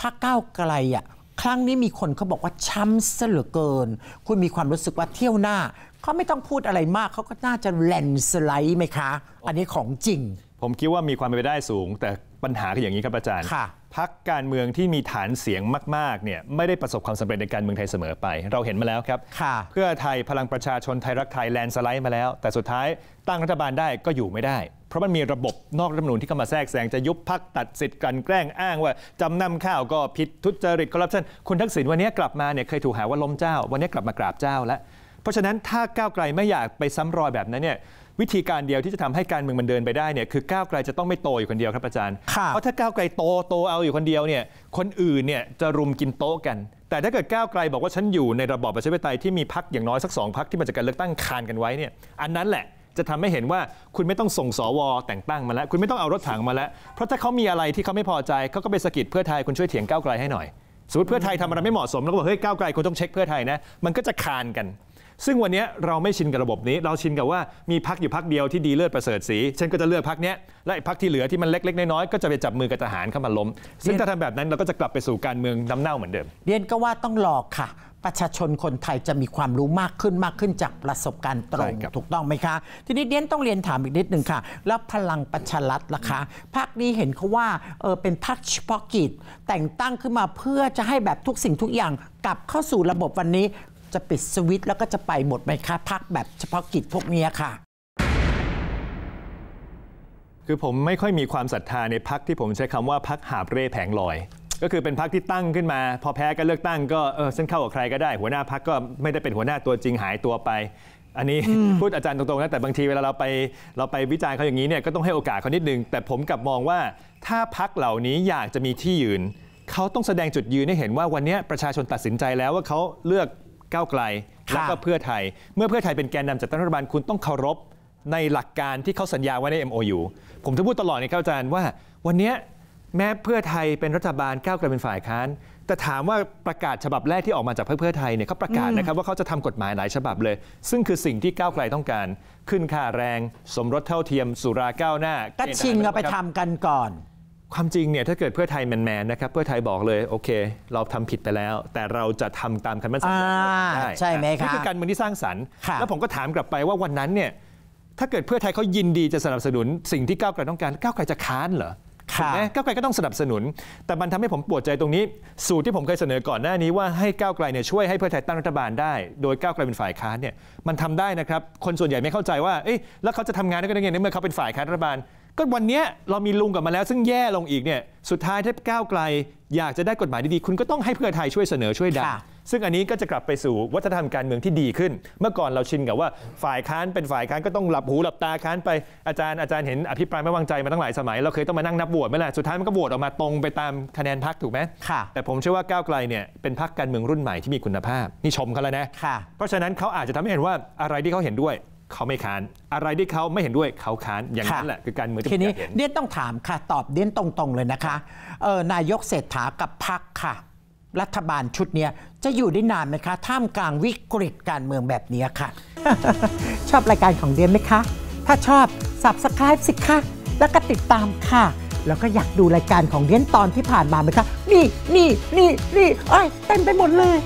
พะเก้าไกลอ่ะครั้งนี้มีคนเขาบอกว่า ช้ำเสเหลือเกิน คุณมีความรู้สึกว่าเที่ยวหน้า เขาไม่ต้องพูดอะไรมาก เขาก็น่าจะแลนสไลด์ไหมคะ อันนี้ของจริง ผมคิดว่ามีความเป็นไปได้สูง แต่ปัญหาคืออย่างนี้ครับอาจารย์ค่ะพักการเมืองที่มีฐานเสียงมากๆเนี่ยไม่ได้ประสบความสำเร็จในการเมืองไทยเสมอไป เราเห็นมาแล้วครับเพื่อไทยพลังประชาชนไทยรักไทยแลนสไลด์มาแล้ว แต่สุดท้ายตั้งรัฐบาลได้ก็อยู่ไม่ได้เพราะมันมีระบบนอกรัฐมนูญที่เข้ามาแทรกแซง จะยุบพักตัดสิทธิ์กันแกล้งอ้างว่าจำนำข้าวก็ผิดทุจริตคอร์รัปชันคุณทักษิณวันนี้กลับมาเนี่ยเคยถูกหาว่าล้มเจ้าวันนี้กลับมากราบเจ้าแล้วเพราะฉะนั้นถ้าก้าวไกลไม่อยากไปซ้ำรอยแบบนั้นเนี่ยวิธีการเดียวที่จะทำให้การเมืองมันเดินไปได้เนี่ยคือก้าวไกลจะต้องไม่โตอยู่คนเดียวครับอาจารย์เพราะถ้าก้าวไกลโตโตเอาอยู่คนเดียวเนี่ยคนอื่นเนี่ยจะรุมกินโต๊ะกัน แต่ถ้าเกิดก้าวไกลบอกว่าฉันอยู่ในระบอบประชาธิปไตยที่มีพักอย่างน้อยสักสองพักที่มาจากการเลือกตั้งคานกันไว้เนี่ยอันนั้นแหละจะทำให้เห็นว่าคุณไม่ต้องส่งสวแต่งตั้งมาแล้วคุณไม่ต้องเอารถถังมาแล้ว เพราะถ้าเขามีอะไรที่เขาไม่พอใจเขาก็ไปสกิดเพื่อไทยคุณช่วยเถียงก้าวไกลให้หน่อยสมมติเพื่อไทยทำอะไรไม่เหมาะสมแล้วก็บอกเฮ้ยก้าวไกลคุณต้องเช็คเพื่อไทยนะมันก็จะคานกัน ซึ่งวันนี้เราไม่ชินกับระบบนี้ เราชินกับว่ามีพักอยู่พักเดียวที่ดีเลิศประเสริฐสีฉันก็จะเลือกพักนี้และอพักที่เหลือที่มันเล็กๆ น้อยๆก็จะไปจับมือกับทหารเข้ามาล้มซึ่งถ้าทำแบบนั้นเราก็จะกลับไปสู่การเมืองน้ำเน่าเหมือนเดิมเรียนก็ว่าต้องหลอกค่ะประชาชนคนไทยจะมีความรู้มากขึ้นมากขึ้นจากประสบการณ์ตรง ถูกต้องไหมคะ ทีนี้เดียนต้องเรียนถามอีกนิดหนึ่งค่ะ แล้วพลังประชารัฐล่ะคะพักนี้เห็นเขาว่าเออเป็นพักเฉพาะกิจ แต่งตั้งขึ้นมาเพื่อจะให้แบบทุกสิ่งทุกอย่าง กลับเข้าสู่ระบบวันนี้ จะปิดสวิตแล้วก็จะไปหมดไหมคะพักแบบเฉพาะกิจพวกนี้ค่ะ คือผมไม่ค่อยมีความศรัทธาในพักที่ผมใช้คำว่าพักหาเร่แผงลอยก็คือเป็นพรรคที่ตั้งขึ้นมา พอแพ้ก็เลือกตั้งก็เออฉันเข้ากับใครก็ได้ หัวหน้าพรรคก็ไม่ได้เป็นหัวหน้าตัวจริงหายตัวไป อันนี้พูดอาจารย์ตรงๆนะแต่บางทีเวลาเราไปเราไปวิจารณ์เขาอย่างนี้เนี่ยก็ต้องให้โอกาสเขานิดนึง แต่ผมกลับมองว่า ถ้าพรรคเหล่านี้อยากจะมีที่ยืน เขาต้องแสดงจุดยืนให้เห็นว่าวันนี้ประชาชนตัดสินใจแล้วว่าเขาเลือกก้าวไกล แล้วก็เพื่อไทยเมื่อเพื่อไทยเป็นแกนนำจัดตั้งรัฐบาลคุณต้องเคารพในหลักการที่เขาสัญญาไว้ใน MOU ผมจะพูดตลอดในรับอาจารย์ว่า วันนี้แม้เพื่อไทยเป็นรัฐบาลก้าวไกลเป็นฝ่ายค้านแต่ถามว่าประกาศฉบับแรกที่ออกมาจากเพื่อไทยเนี่ยเขาประกาศนะครับว่าเขาจะทำกฎหมายหลายฉบับเลย ซึ่งคือสิ่งที่ก้าวไกลต้องการ ขึ้นค่าแรง สมรสเท่าเทียมสุราก้าวหน้าก็ชิงเอาไปทำกันก่อน ความจริงเนี่ยถ้าเกิดเพื่อไทยแมนแมนนะครับเพื่อไทยบอกเลยโอเค เราทำผิดไปแล้ว แต่เราจะทำตามคำมั่นสัญญาใช่ไหมครับนี่คือการเมืองที่สร้างสรรค์แล้วผมก็ถามกลับไปว่าวันนั้นเนี่ยถ้าเกิดเพื่อไทยเขายินดีจะสนับสนุน สิ่งที่ก้าวไกลต้องการก้าวไกลจะค้านเหรอถูกไหมก้าวไกลก็ต้องสนับสนุน แต่มันทำให้ผมปวดใจตรงนี้ สูตรที่ผมเคยเสนอก่อนหน้านี้ ว่าให้ก้าวไกลเนี่ยช่วยให้เพื่อไทยตั้งรัฐบาลได้โดยก้าวไกลเป็นฝ่ายค้านเนี่ยมันทำได้นะครับคนส่วนใหญ่ไม่เข้าใจว่าเอ๊ะแล้วเขาจะทำงานได้ยังไงเมื่อเขาเป็นฝ่ายค้านรัฐบาลก็วันนี้เรามีลุงกลับมาแล้ว ซึ่งแย่ลงอีกเนี่ยสุดท้ายถ้าก้าวไกลอยากจะได้กฎหมายดีๆคุณก็ต้องให้เพื่อไทยช่วยเสนอช่วยดันซึ่งอันนี้ก็จะกลับไปสู่วัฒนธรรมการเมืองที่ดีขึ้น เมื่อก่อนเราชินกับว่าฝ่ายค้านเป็นฝ่ายค้านก็ต้องหลับหูหลับตาค้านไปอาจารย์อาจารย์เห็นอภิปรายไม่วางใจมาตั้งหลายสมัยเราเคยต้องมานั่งนับโหวตไหมล่ะสุดท้ายมันก็โหวตออกมาตรงไปตามคะแนนพักถูกไหมค่ะ แต่ผมเชื่อว่าก้าวไกลเนี่ยเป็นพักการเมืองรุ่นใหม่ที่มีคุณภาพนี่ชมเขาแล้วนะค่ะเพราะฉะนั้นเขาอาจจะทำให้เห็นว่าอะไรที่เขาเห็นด้วยเขาไม่ค้าน อะไรที่เขาไม่เห็นด้วยเขาค้านอย่างนั้นแหละคือการเมืองที่ผมอีากเนเดียนต้องถามค่ะ ตอบเดียนตรงๆเลยนะคะเออนายกเศรษฐากับพักค่ะรัฐบาลชุดนี้จะอยู่ได้นานไหมคะท่ามกลางวิกฤตการเมืองแบบนี้ค่ะ ชอบรายการของเดียนไหมคะ ถ้าชอบ subscribe สิคะแล้วก็ติดตามค่ะ แล้วก็อยากดูรายการของเดียนตอนที่ผ่านมาไหมคะ นี่นี่นี่นี่เอ้ยเต็มไปหมดเลย